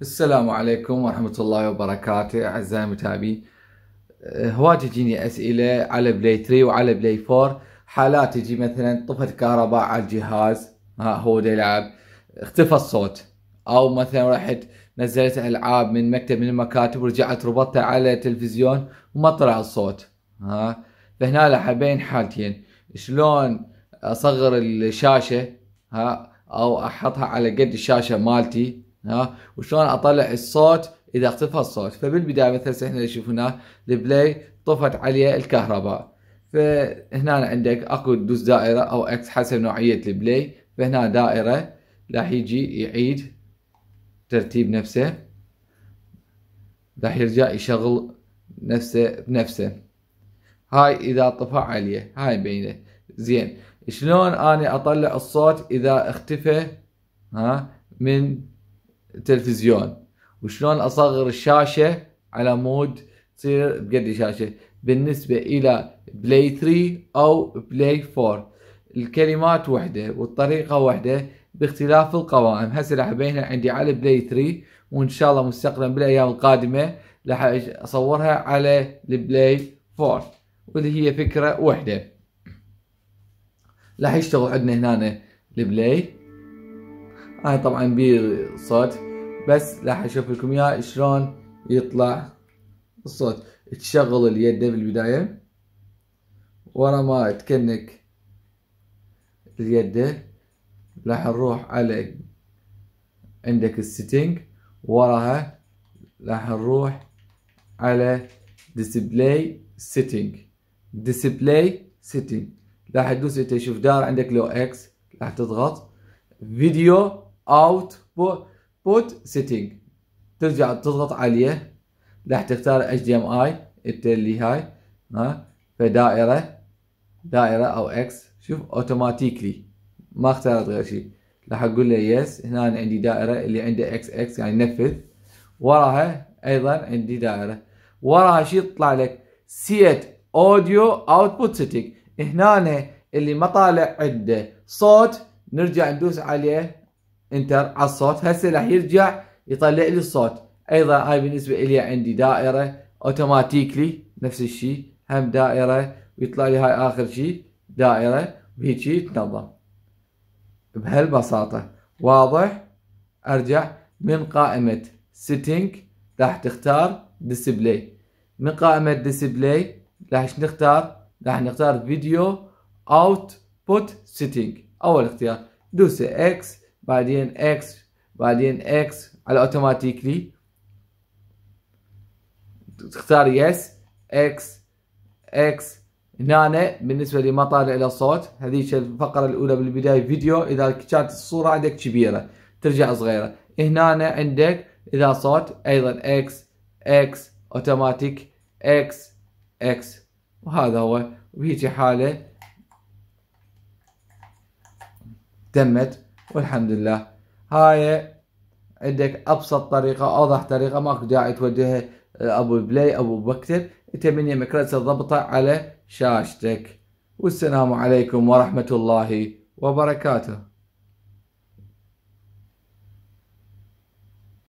السلام عليكم ورحمة الله وبركاته أعزائي المتابعين أه، هواي تجيني أسئلة على بلاي 3 وعلى بلاي 4 حالات تجي مثلا طفت كهرباء على الجهاز ها هو دا يلعب اختفى الصوت أو مثلا رحت نزلت ألعاب من مكتب من المكاتب ورجعت ربطتها على التلفزيون وما طلع الصوت ها فهنا حبين حالتين شلون أصغر الشاشة ها أو أحطها على قد الشاشة مالتي ها وشلون اطلع الصوت اذا اختفى الصوت فبالبدايه مثل احنا اللي شفناه البلاي طفت عليه الكهرباء فهنا عندك اكو دوس دائره او اكس حسب نوعيه البلاي فهنا دائره راح يجي يعيد ترتيب نفسه راح يرجع يشغل نفسه بنفسه هاي اذا طفى عليه هاي بينه زين شلون اني اطلع الصوت اذا اختفى ها من التلفزيون وشلون اصغر الشاشه على مود تصير بقد الشاشه بالنسبه الى بلاي 3 او بلاي 4 الكلمات وحده والطريقه وحده باختلاف القوائم هسه راح ابينها عندي على بلاي 3 وان شاء الله مستقبلا بالايام القادمه راح اصورها على البلاي 4 واللي هي فكره وحده راح يشتغل عندنا هنا البلاي انا آه، طبعا بيه صوت بس راح اشوف لكم اياه شلون يطلع الصوت تشغل اليد بالبدايه ورا ما تكنك اليد راح نروح على عندك السيتنج وراها راح نروح على ديسبلاي سيتنج ديسبلاي سيتنج راح تدوس انت شوف دار عندك لو اكس راح تضغط فيديو اوت بوت بوت سيتنج ترجع تضغط عليه راح تختار اتش دي ام اي هاي ها فدائره دائره او اكس شوف اوتوماتيكلي ما اختارت غير شيء راح اقول له يس هنا عندي دائره اللي عنده اكس اكس يعني نفذ وراها ايضا عندي دائره وراها شيء يطلع لك سيت اوديو اوتبوت سيتنج هنا اللي ما طالع عنده صوت نرجع ندوس عليه انتر على الصوت هسه راح يرجع يطلع لي الصوت ايضا هاي بالنسبه لي عندي دائره اوتوماتيكلي نفس الشيء هم دائره ويطلع لي هاي اخر شيء دائره وهيك تنظم بهالبساطه واضح ارجع من قائمه سيتنج راح تختار ديسبلاي من قائمه ديسبلاي راح نختار راح نختار فيديو اوتبوت سيتنج اول اختيار دوس اكس بعدين اكس بعدين اكس على اوتوماتيكلي تختار يس اكس اكس هنا بالنسبة لما طالع إلى صوت هذيك الفقرة الأولى بالبداية فيديو إذا كانت الصورة عندك كبيرة ترجع صغيرة هنا عندك إذا صوت أيضا إكس إكس أوتوماتيك إكس إكس وهذا هو وبهيجي حالة تمت والحمد لله هاي عندك ابسط طريقه اوضح طريقه ماكو داعي توجهها آه، لابو بلاي ابو بكتب انت من يمك راسه ضبطه على شاشتك والسلام عليكم ورحمه الله وبركاته